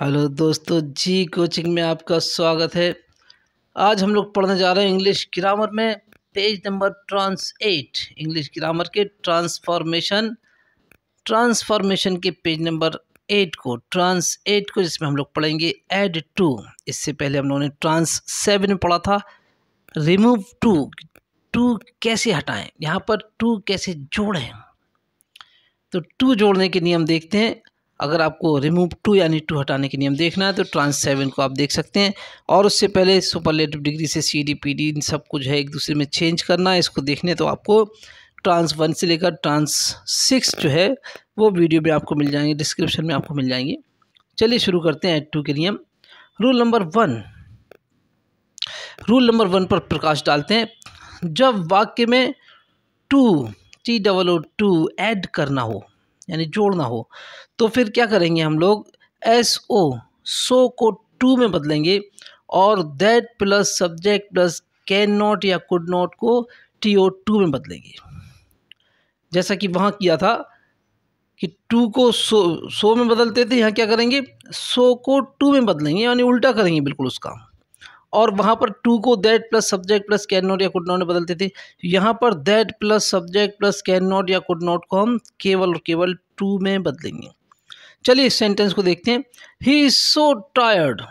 hello दोस्तों जी coaching में आपका स्वागत है आज हम लोग पढ़ने जा रहे हैं इंग्लिश ग्रामर में page number trans eight English grammar के ट्रांसफॉर्मेशन ट्रांसफॉर्मेशन के पेज नंबर एट को ट्रांस एट को जिसमें हम लोग पढ़ेंगे एड टू इससे पहले हम लोगों ने ट्रांस सेवन में पढ़ा था रिमूव टू टू कैसे हटाएं यहाँ पर टू कैसे जोड़ें तो टू जोड़ने के नियम देखते हैं अगर आपको रिमूव टू यानी टू हटाने के नियम देखना है तो ट्रांस सेवन को आप देख सकते हैं और उससे पहले सुपरलेटिव डिग्री से सी डी पी डी इन सब कुछ है एक दूसरे में चेंज करना है इसको देखने तो आपको ट्रांस वन से लेकर ट्रांस सिक्स जो है वो वीडियो में आपको मिल जाएंगे डिस्क्रिप्शन में आपको मिल जाएंगे चलिए शुरू करते हैं एड टू के नियम rule number one rule number one पर प्रकाश डालते हैं जब वाक्य में too T double O too add करना हो यानी जोड़ ना हो तो फिर क्या करेंगे हम लोग एस ओ सो को टू में बदलेंगे और that plus subject plus can not या कुड नॉट को टी ओ टू में बदलेंगे जैसा कि वहाँ किया था कि टू को सो सो में बदलते थे यहाँ क्या करेंगे सो को टू में बदलेंगे यानी उल्टा करेंगे बिल्कुल उसका और वहाँ पर टू को that plus subject plus can not या कुड नॉट में बदलते थे यहाँ पर that plus subject plus can not या कुड नॉट को हम केवल और केवल टू में बदलेंगे चलिए इस सेंटेंस को देखते हैं he is so tired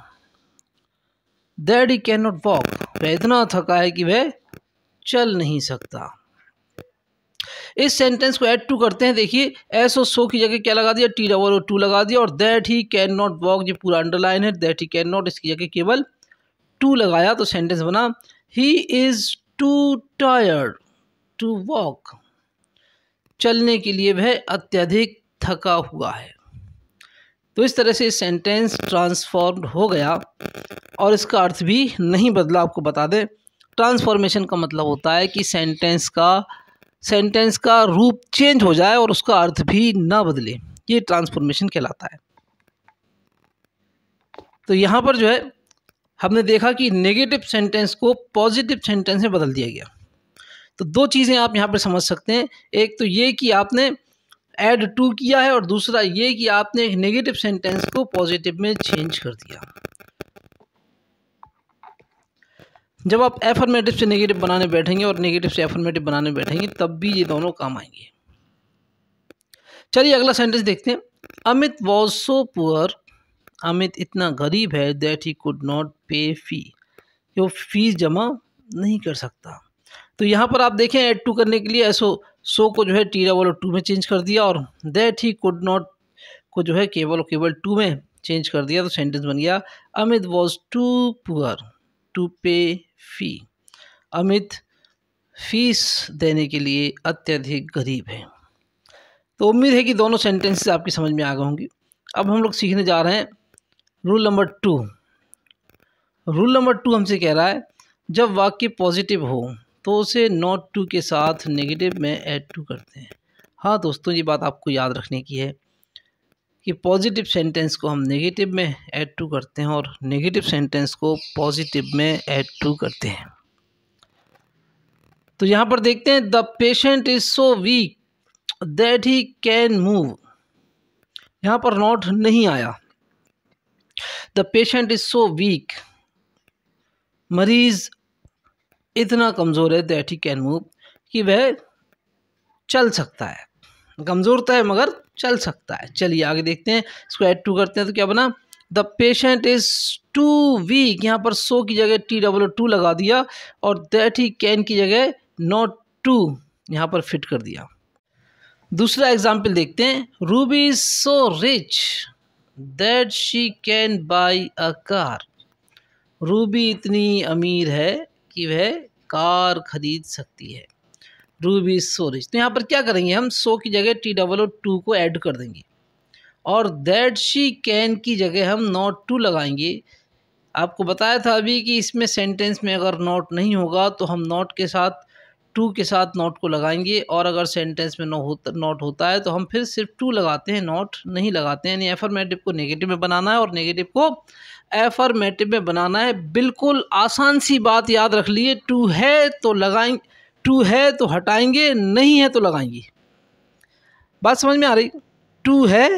that he can not walk वह इतना थका है कि वह चल नहीं सकता इस सेंटेंस को ऐड टू करते हैं देखिए एस और सो की जगह क्या लगा दिया टी डबल टू लगा दिया और that he can not walk ये पूरा अंडरलाइन है दैट ही कैन नॉट इसकी जगह केवल टू लगाया तो सेंटेंस बना he is too tired to walk चलने के लिए वह अत्यधिक थका हुआ है तो इस तरह से सेंटेंस ट्रांसफॉर्म हो गया और इसका अर्थ भी नहीं बदला आपको बता दें ट्रांसफॉर्मेशन का मतलब होता है कि सेंटेंस का सेंटेंस का रूप चेंज हो जाए और उसका अर्थ भी ना बदले ये ट्रांसफॉर्मेशन कहलाता है तो यहाँ पर जो है हमने देखा कि नेगेटिव सेंटेंस को पॉजिटिव सेंटेंस में बदल दिया गया तो दो चीज़ें आप यहाँ पर समझ सकते हैं एक तो ये कि आपने ऐड टू किया है और दूसरा ये कि आपने एक नेगेटिव सेंटेंस को पॉजिटिव में चेंज कर दिया जब आप एफर्मेटिव से नेगेटिव बनाने बैठेंगे और नेगेटिव से एफर्मेटिव बनाने बैठेंगे तब भी ये दोनों काम आएंगे चलिए अगला सेंटेंस देखते हैं Amit was so poor Amit इतना गरीब है दैट ही कुड नॉट पे फी वो फीस जमा नहीं कर सकता तो यहाँ पर आप देखें ऐड टू करने के लिए ऐसो सो को जो है टी डबल टू में चेंज कर दिया और दैट ही कुड नॉट को जो है केवल केवल टू में चेंज कर दिया तो सेंटेंस बन गया Amit was too poor to pay fee Amit fees देने के लिए अत्यधिक गरीब है तो उम्मीद है कि दोनों सेंटेंसेस आपकी समझ में आ गए होंगी अब हम लोग सीखने जा रहे हैं rule number two rule number two हमसे कह रहा है जब वाक्य पॉजिटिव हो तो उसे नॉट टू के साथ नेगेटिव में ऐड टू करते हैं हाँ दोस्तों ये बात आपको याद रखने की है कि पॉजिटिव सेंटेंस को हम नेगेटिव में ऐड टू करते हैं और नेगेटिव सेंटेंस को पॉजिटिव में ऐड टू करते हैं तो यहाँ पर देखते हैं the patient is so weak that he can move यहाँ पर नॉट नहीं आया the patient is so weak मरीज़ इतना कमज़ोर है दैट ही कैन मूव कि वह चल सकता है कमज़ोर तो है मगर चल सकता है चलिए आगे देखते हैं इसको एड टू करते हैं तो क्या बना the patient is too weak यहाँ पर सो की जगह टी डब्लो टू लगा दिया और दैट ही कैन की जगह नॉट टू यहाँ पर फिट कर दिया दूसरा एग्जाम्पल देखते हैं Ruby is so rich that she can buy a car Ruby इतनी अमीर है कि वह कार खरीद सकती है रूबी सो रिच तो यहाँ पर क्या करेंगे हम सो की जगह टी डबल ओ टू को ऐड कर देंगे और दैट शी कैन की जगह हम नॉट टू लगाएंगे आपको बताया था अभी कि इसमें सेंटेंस में अगर नॉट नहीं होगा तो हम नॉट के साथ टू के साथ नॉट को लगाएंगे और अगर सेंटेंस में नो होता होता है तो हम फिर सिर्फ टू लगाते हैं नॉट नहीं लगाते हैं यानी एफरमेटिव को नेगेटिव में बनाना है और नेगेटिव को एफरमेटिव में बनाना है बिल्कुल आसान सी बात याद रख लिए टू है तो लगाएंगे टू है तो हटाएंगे नहीं है तो लगाएंगे बात समझ में आ रही टू है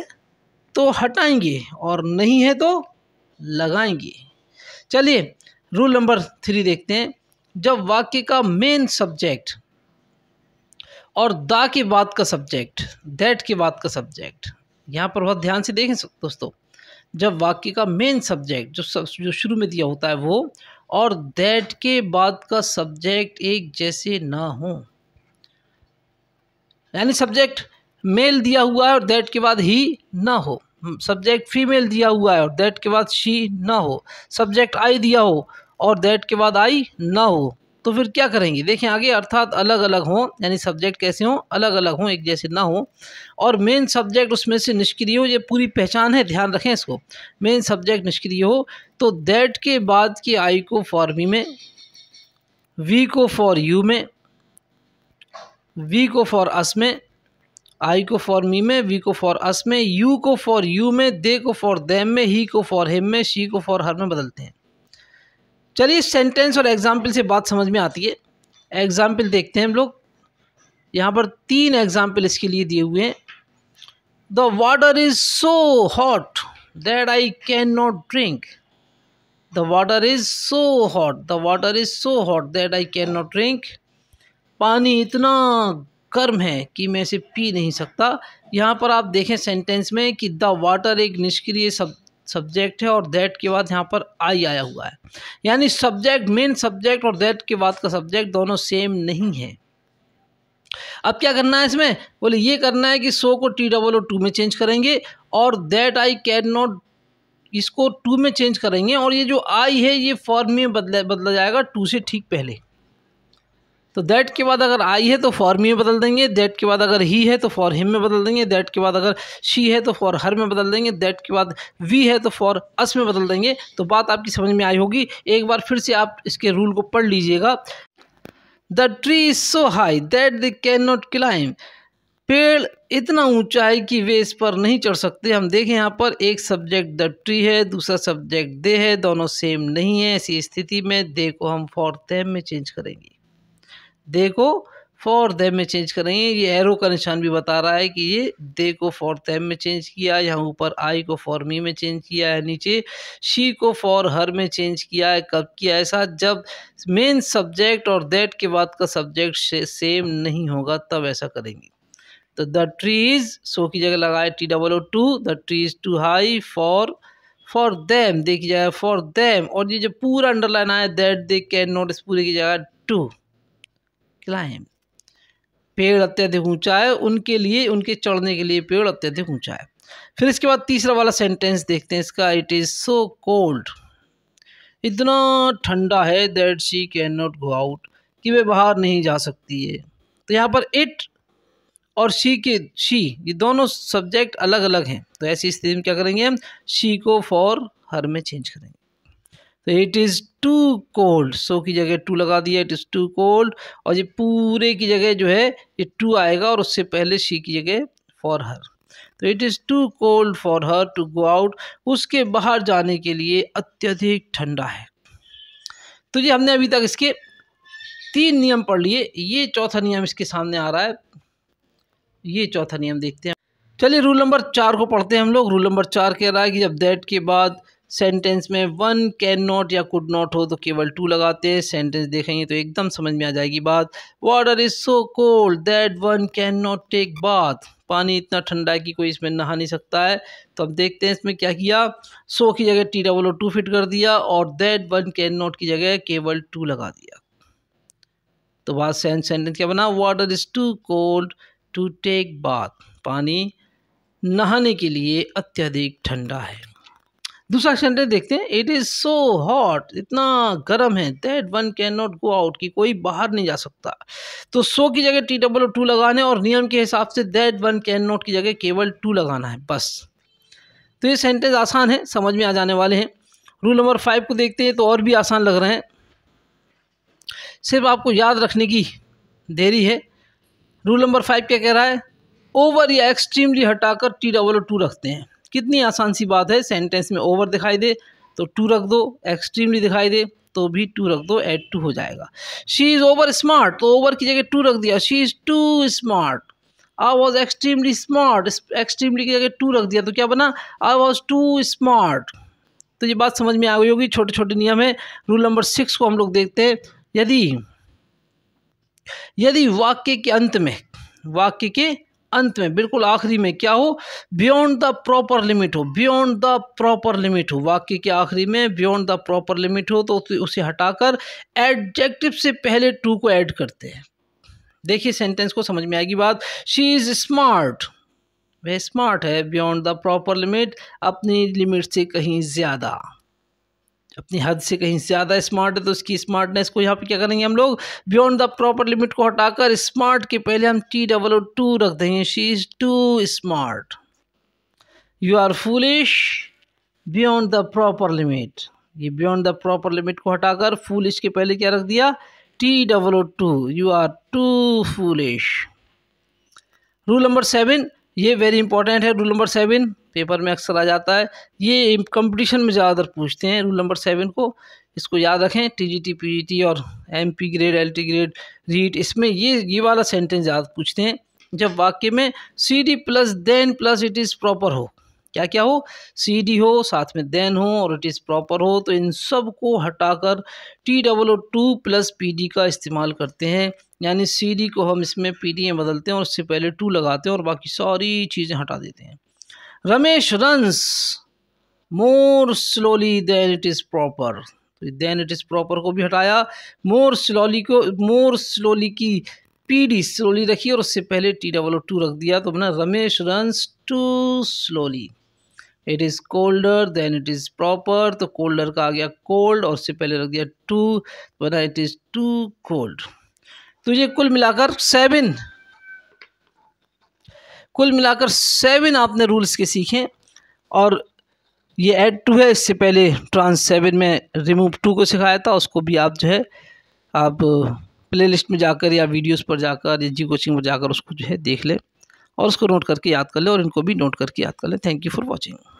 तो हटाएंगे और नहीं है तो लगाएंगे चलिए रूल नंबर थ्री देखते हैं जब वाक्य का मेन सब्जेक्ट और दा की बात का सब्जेक्ट दैट की बात का सब्जेक्ट यहाँ पर बहुत ध्यान से देखें दोस्तों जब वाक्य का मेन सब्जेक्ट जो सब जो शुरू में दिया होता है वो और दैट के बाद का सब्जेक्ट एक जैसे ना हो यानी सब्जेक्ट मेल दिया हुआ है और दैट के बाद ही ना हो सब्जेक्ट हम्म, फीमेल दिया हुआ है और दैट के बाद शी ना हो सब्जेक्ट आई दिया हो और दैट के बाद आई ना हो तो फिर क्या करेंगे देखें आगे अर्थात अलग अलग हों यानी सब्जेक्ट कैसे हों अलग अलग हों एक जैसे ना हो और मेन सब्जेक्ट उसमें से निष्क्रिय हो ये पूरी पहचान है ध्यान रखें इसको मेन सब्जेक्ट निष्क्रिय हो तो दैट के बाद की आई को फॉर मी में वी को फॉर यू में वी को फॉर अस में आई को फॉर मी में वी को फॉर अस में यू को फॉर यू में दे को फॉर देम में ही को फॉर हिम में शी को फॉर हर में बदलते हैं चलिए सेंटेंस और एग्ज़ाम्पल से बात समझ में आती है एग्ज़ाम्पल देखते हैं हम लोग यहाँ पर तीन एग्ज़ाम्पल इसके लिए दिए हुए हैं the water is so hot that I can not drink the water is so hot the water is so hot that I can not drink पानी इतना गर्म है कि मैं इसे पी नहीं सकता यहाँ पर आप देखें सेंटेंस में कि द वाटर एक निष्क्रिय शब्द सब्जेक्ट है और दैट के बाद यहाँ पर आई आया हुआ है यानी सब्जेक्ट मेन सब्जेक्ट और दैट के बाद का सब्जेक्ट दोनों सेम नहीं है अब क्या करना है इसमें बोले ये करना है कि सो को टी डबल ओ टू में चेंज करेंगे और दैट आई कैन नॉट इसको टू में चेंज करेंगे और ये जो आई है ये फॉर्म में बदला बदला जाएगा टू से ठीक पहले तो दैट के बाद अगर आई है तो फॉर मी में बदल देंगे दैट के बाद अगर ही है तो फॉर हिम में बदल देंगे दैट के बाद अगर शी है तो फॉर हर में बदल देंगे दैट के बाद वी है तो फॉर अस में बदल देंगे तो बात आपकी समझ में आई होगी एक बार फिर से आप इसके रूल को पढ़ लीजिएगा the tree is so high that they can not climb पेड़ इतना ऊंचा है कि वे इस पर नहीं चढ़ सकते हम देखें यहाँ पर एक सब्जेक्ट द ट्री है दूसरा सब्जेक्ट दे है दोनों सेम नहीं है ऐसी स्थिति में दे को हम फॉर दैम में चेंज करेंगे दे को फॉर देम में चेंज करेंगे ये एरो का निशान भी बता रहा है कि ये दे को फॉर देम में चेंज किया यहाँ ऊपर आई को फॉर मी में चेंज किया है नीचे शी को फॉर हर में चेंज किया है कब किया ऐसा जब मेन सब्जेक्ट और देट के बाद का सब्जेक्ट से, सेम नहीं होगा तब ऐसा करेंगे तो द ट्रीज सो की जगह लगाए T double O too the trees too high for for them देखी जाए फॉर देम और ये जो पूरा अंडरलाइन आया दैट दे कैन नोट इस पूरे की जगह टू क्या पेड़ अत्यधिक ऊंचा है उनके लिए उनके चढ़ने के लिए पेड़ अत्यधिक ऊंचा है फिर इसके बाद तीसरा वाला सेंटेंस देखते हैं इसका इट इज़ सो कोल्ड इतना ठंडा है that she can not go out कि वे बाहर नहीं जा सकती है तो यहाँ पर इट और शी के शी ये दोनों सब्जेक्ट अलग अलग हैं तो ऐसी स्थिति में क्या करेंगे हम शी को फॉर हर में चेंज करेंगे तो it is too cold so की जगह टू लगा दिया इट इज़ टू कोल्ड और ये पूरे की जगह जो है ये टू आएगा और उससे पहले सी की जगह फॉर हर तो it is too cold for her to go out उसके बाहर जाने के लिए अत्यधिक ठंडा है तो ये हमने अभी तक इसके तीन नियम पढ़ लिए ये चौथा नियम इसके सामने आ रहा है ये चौथा नियम देखते हैं चलिए रूल नंबर चार को पढ़ते हैं हम लोग रूल नंबर चार कह रहा है कि जब दैट के बाद सेंटेंस में वन कैन नॉट या कुड नॉट हो तो केवल टू लगाते हैं सेंटेंस देखेंगे तो एकदम समझ में आ जाएगी बात water is so cold that one can not take bath पानी इतना ठंडा है कि कोई इसमें नहा नहीं सकता है तो अब देखते हैं इसमें क्या किया सो की जगह T double O too fit कर दिया और दैट वन कैन नॉट की जगह केवल टू लगा दिया तो बात सेंस सेंटेंस क्या बना water is too cold to take bath पानी नहाने के लिए अत्यधिक ठंडा है दूसरा सेंटेंस देखते हैं इट इज़ सो हॉट इतना गर्म है that one can not go out कि कोई बाहर नहीं जा सकता तो सो की जगह टी डबल टू लगाना है और नियम के हिसाब say that one can not की जगह केवल टू लगाना है बस तो ये सेंटेंस आसान है समझ में आ जाने वाले हैं रूल नंबर फाइव को देखते हैं तो और भी आसान लग रहे हैं सिर्फ आपको याद रखने की देरी है रूल नंबर फाइव क्या कह रहा है ओवर या एक्सट्रीमली हटाकर टी डबल टू रखते हैं कितनी आसान सी बात है सेंटेंस में ओवर दिखाई दे तो टू रख दो एक्सट्रीमली दिखाई दे तो भी टू रख दो एड टू हो जाएगा शी इज़ ओवर स्मार्ट तो ओवर की जगह टू रख दिया she is too smart I was extremely smart extremely की जगह टू रख दिया तो क्या बना आई वॉज टू स्मार्ट तो ये बात समझ में आ गई होगी छोटे छोटे नियम है रूल नंबर सिक्स को हम लोग देखते हैं यदि यदि वाक्य के अंत में वाक्य के अंत में बिल्कुल आखिरी में क्या हो बियॉन्ड द प्रॉपर लिमिट हो बियॉन्ड द प्रॉपर लिमिट हो वाक्य के आखिरी में बियॉन्ड द प्रॉपर लिमिट हो तो उसे हटाकर एडजेक्टिव से पहले टू को ऐड करते हैं देखिए सेंटेंस को समझ में आएगी बात शी इज़ स्मार्ट वह स्मार्ट है बियॉन्ड द प्रॉपर लिमिट अपनी लिमिट से कहीं ज़्यादा अपनी हद से कहीं ज़्यादा स्मार्ट है तो उसकी स्मार्टनेस को यहाँ पे क्या करेंगे हम लोग बियॉन्ड द प्रॉपर लिमिट को हटाकर स्मार्ट के पहले हम टी डबल ओ टू रख देंगे she is too smart you are foolish beyond the proper limit ये बियॉन्ड द प्रॉपर लिमिट को हटाकर फूलिश के पहले क्या रख दिया T double O too you are too foolish rule number seven ये वेरी इंपॉर्टेंट है रूल नंबर सेवन पेपर में अक्सर आ जाता है ये कंपटीशन में ज़्यादातर पूछते हैं रूल नंबर सेवन को इसको याद रखें टीजीटी पीजीटी और MP grade LT grade REET इसमें ये ये वाला सेंटेंस ज़्यादा पूछते हैं जब वाक्य में C D plus than plus it is proper हो क्या क्या हो सी डी हो साथ में देन हो और इट इज़ प्रॉपर हो तो इन सब को हटाकर T double O too plus P D का इस्तेमाल करते हैं यानी सी डी को हम इसमें पी डी में बदलते हैं और उससे पहले टू लगाते हैं और बाकी सारी चीज़ें हटा देते हैं Ramesh runs more slowly than it is proper तो देन इट इज़ प्रॉपर को भी हटाया मोर स्लोली को मोर स्लोली की पी डी स्लोली रखी और उससे पहले टी डबल ओ टू रख दिया तो अपना Ramesh runs too slowly it is colder than it is proper तो कोल्डर का आ गया कोल्ड और उससे पहले रख दिया टू तो बना इट इज़ टू कोल्ड तो ये कुल मिलाकर सेवन कुल मिलाकर सेवन आपने रूल्स के सीखे और ये ऐड टू है इससे पहले ट्रांस सेवन में रिमूव टू को सिखाया था उसको भी आप जो है आप प्लेलिस्ट uh, में जाकर या वीडियोस पर जाकर या जी कोचिंग पर जाकर उसको जो है देख लें और उसको नोट करके याद कर लें और इनको भी नोट करके याद कर लें थैंक यू फॉर वॉचिंग